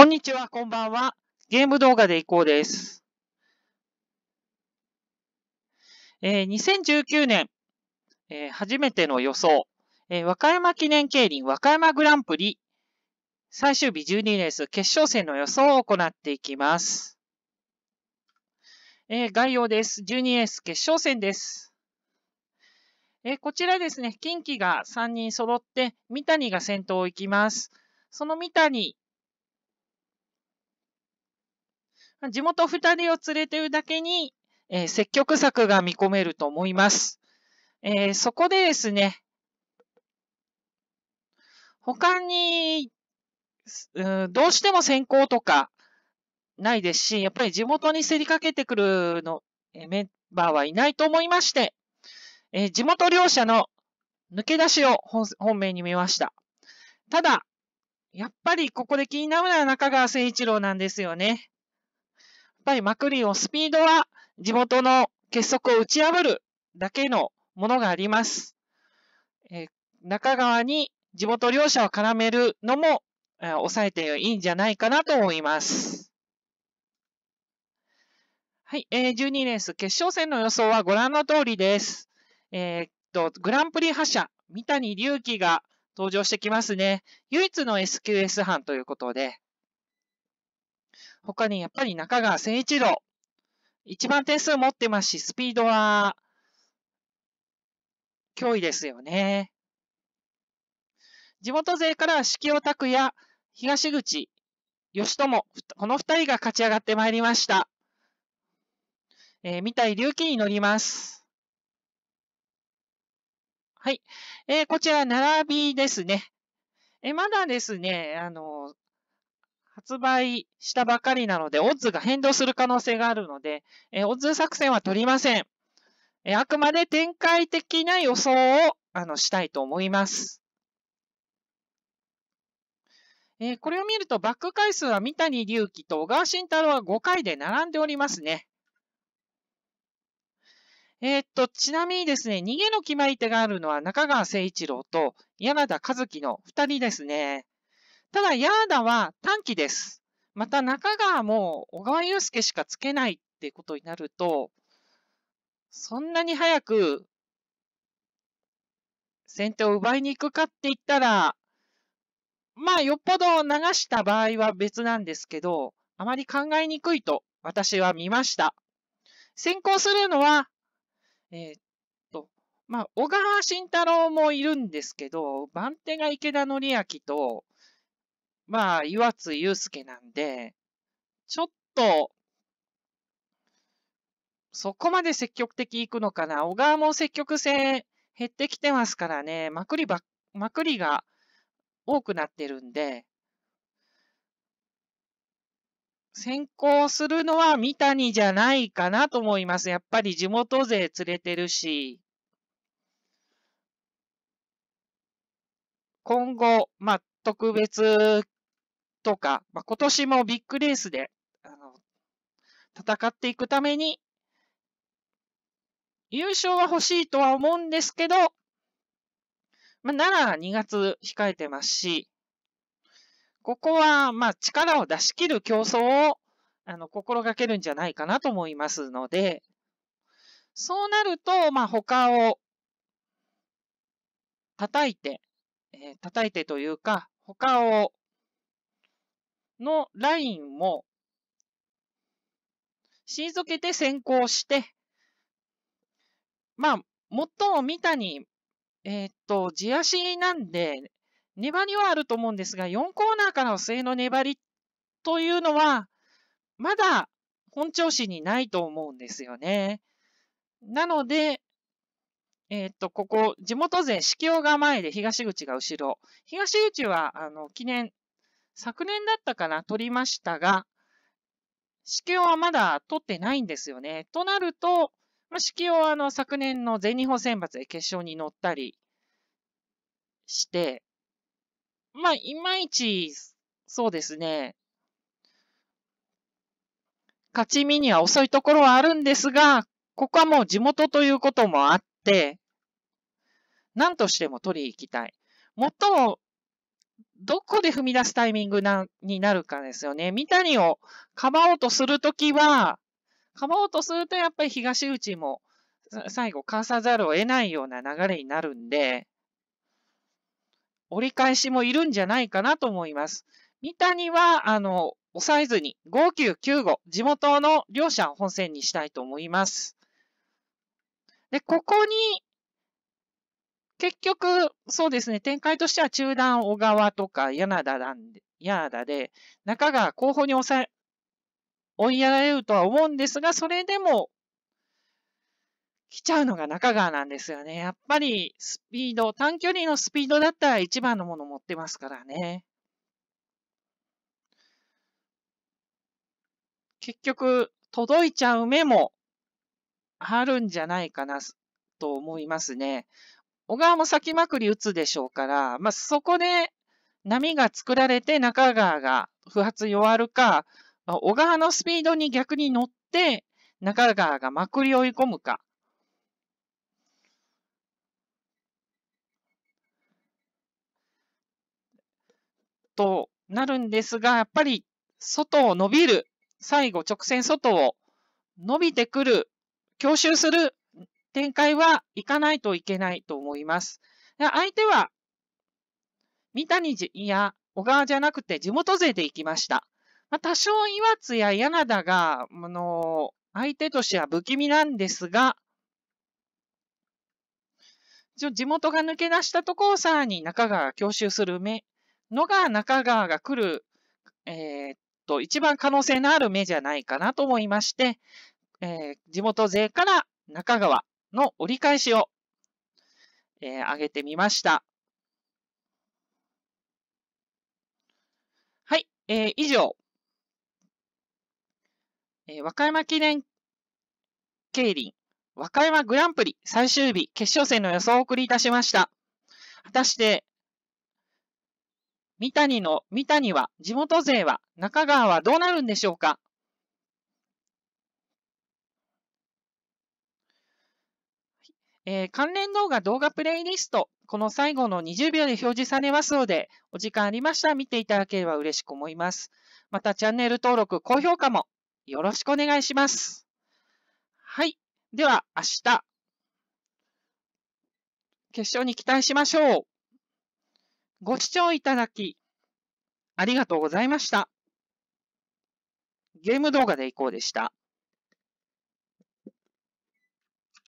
こんにちは、こんばんは。ゲーム動画でいこうです。えー、2019年、えー、初めての予想、えー、和歌山記念競輪和歌山グランプリ最終日12レース決勝戦の予想を行っていきます。えー、概要です。12レース決勝戦です。えー、こちらですね、近畿が3人揃って、三谷が先頭を行きます。その三谷地元二人を連れてるだけに、えー、積極策が見込めると思います。えー、そこでですね、他に、うん、どうしても先行とかないですし、やっぱり地元に競りかけてくるの、えー、メンバーはいないと思いまして、えー、地元両者の抜け出しを本本命に見ました。ただ、やっぱりここで気になるのは中川誠一郎なんですよね。っぱりマクリオンスピードは地元の結束を打ち破るだけのものがあります。え中川に地元両者を絡めるのも、え抑えていいんじゃないかなと思います。はい、えー、12レース決勝戦の予想はご覧の通りです。えー、っと、グランプリ覇者、三谷隆起が登場してきますね。唯一の SQS 班ということで、他にやっぱり中川誠一郎。一番点数持ってますし、スピードは、脅威ですよね。地元勢から四季尾拓也、東口、吉友、この二人が勝ち上がってまいりました。えー、三谷隆起に乗ります。はい。えー、こちら、並びですね。えー、まだですね、あの、発売したばかりなので、オッズが変動する可能性があるので、えー、オッズ作戦は取りません。えー、あくまで展開的な予想をあのしたいと思います。えー、これを見ると、バック回数は三谷隆輝と小川慎太郎は5回で並んでおりますね。えー、っと、ちなみにですね、逃げの決まり手があるのは中川誠一郎と柳田和樹の2人ですね。ただ、ヤーダは短期です。また、中川も小川祐介しかつけないってことになると、そんなに早く先手を奪いに行くかって言ったら、まあ、よっぽど流した場合は別なんですけど、あまり考えにくいと私は見ました。先行するのは、えー、っと、まあ、小川慎太郎もいるんですけど、番手が池田則明と、まあ、岩津祐介なんで、ちょっと、そこまで積極的いくのかな。小川も積極性減ってきてますからね、まくりば、まくりが多くなってるんで、先行するのは三谷じゃないかなと思います。やっぱり地元勢連れてるし、今後、まあ、特別とか、まあ、今年もビッグレースで、あの、戦っていくために、優勝は欲しいとは思うんですけど、まあ、奈良2月控えてますし、ここは、まあ、力を出し切る競争を、あの、心がけるんじゃないかなと思いますので、そうなると、まあ、他を叩いて、えー、叩いてというか、他をのラインも退けて先行して、まあ、最も三谷、えー、っと、地足なんで、粘りはあると思うんですが、4コーナーからの末の粘りというのは、まだ本調子にないと思うんですよね。なので、えー、っと、ここ、地元勢、四季が前で東口が後ろ。東口は、あの、記念昨年だったから取りましたが、支給はまだ取ってないんですよね。となると、まあ、支給はあの昨年の全日本選抜で決勝に乗ったりして、まあ、いまいち、そうですね、勝ち見には遅いところはあるんですが、ここはもう地元ということもあって、何としても取り行きたい。もっもどこで踏み出すタイミングな、になるかですよね。三谷をかばおうとするときは、かばおうとするとやっぱり東内も最後かさざるを得ないような流れになるんで、折り返しもいるんじゃないかなと思います。三谷は、あの、抑えずに5995、地元の両者を本戦にしたいと思います。で、ここに結局、そうですね、展開としては中段小川とか柳田なんで、柳田で、中が後方に抑え、追いやられるとは思うんですが、それでも、来ちゃうのが中川なんですよね。やっぱりスピード、短距離のスピードだったら一番のもの持ってますからね。結局、届いちゃう目もあるんじゃないかなと思いますね。小川も先まくり打つでしょうから、まあ、そこで波が作られて中川が不発弱るか、まあ、小川のスピードに逆に乗って中川がまくり追い込むか。となるんですが、やっぱり外を伸びる、最後直線外を伸びてくる、強襲する展開はいかないといけないと思います。相手は、三谷や小川じゃなくて地元勢で行きました。まあ、多少岩津や柳田が、あの相手としては不気味なんですが、地元が抜け出したとこをさらに中川が強襲する目のが中川が来る、えー、っと、一番可能性のある目じゃないかなと思いまして、えー、地元勢から中川、の折り返しを、えー、上げてみました。はい、えー、以上、えー、和歌山記念競輪、和歌山グランプリ最終日決勝戦の予想をお送りいたしました。果たして、三谷の、三谷は、地元勢は、中川はどうなるんでしょうかえー、関連動画動画プレイリスト、この最後の20秒で表示されますので、お時間ありましたら見ていただければ嬉しく思います。またチャンネル登録、高評価もよろしくお願いします。はい。では、明日、決勝に期待しましょう。ご視聴いただき、ありがとうございました。ゲーム動画でいこうでした。